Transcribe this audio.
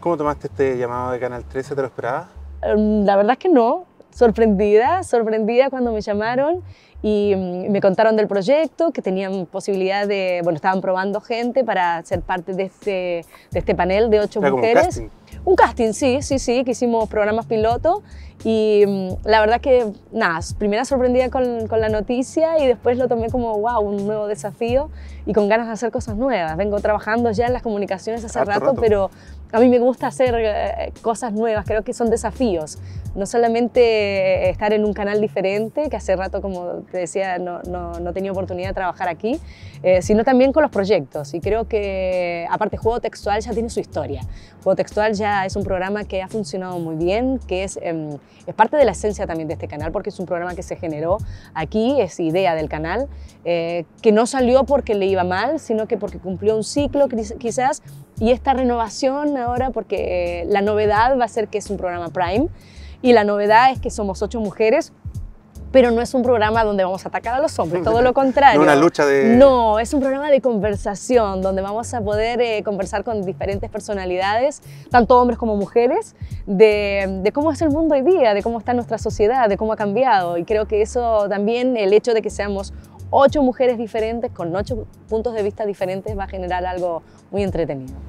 ¿Cómo tomaste este llamado de Canal 13? ¿Te lo esperabas? Em, la verdad es que no. Sorprendida, sorprendida cuando me llamaron y mm, me contaron del proyecto, que tenían posibilidad de, bueno, estaban probando gente para ser parte de este, de este panel de ocho mujeres. Un casting, sí, sí, sí, que hicimos programas piloto y mm, la verdad que, nada, primera sorprendida con, con, la noticia y después lo tomé como, wow, un nuevo desafío y con ganas de hacer cosas nuevas. Vengo trabajando ya en las comunicaciones hace rato, pero a mí me gusta hacer eh, cosas nuevas, creo que son desafíos. No solamente eh, estar en un canal diferente, que hace rato, como te decía, no, no, tenía oportunidad de trabajar aquí, eh, sino también con los proyectos. Y creo que, aparte, Juego Textual ya tiene su historia. Juego Textual ya es un programa que ha funcionado muy bien, que es, em, es parte de la esencia también de este canal, porque es un programa que se generó aquí, es idea del canal, eh, que no salió porque le iba mal, sino que porque cumplió un ciclo quizás, y esta renovación ahora, porque eh, la novedad va a ser que es un programa Prime, y la novedad es que somos ocho mujeres pero no es un programa donde vamos a atacar a los hombres, todo lo contrario. No una lucha No, es un programa de conversación, donde vamos a poder eh, conversar con diferentes personalidades, tanto hombres como mujeres, de, de, cómo es el mundo hoy día, de cómo está nuestra sociedad, de cómo ha cambiado. Y creo que eso también, el hecho de que seamos ocho mujeres diferentes, con ocho puntos de vista diferentes, va a generar algo muy entretenido.